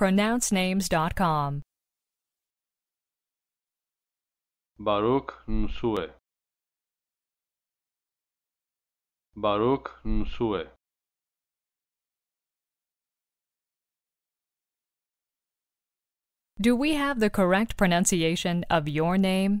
pronouncenames.com. Baruch Nsue. Baruch Nsue. Do we have the correct pronunciation of your name?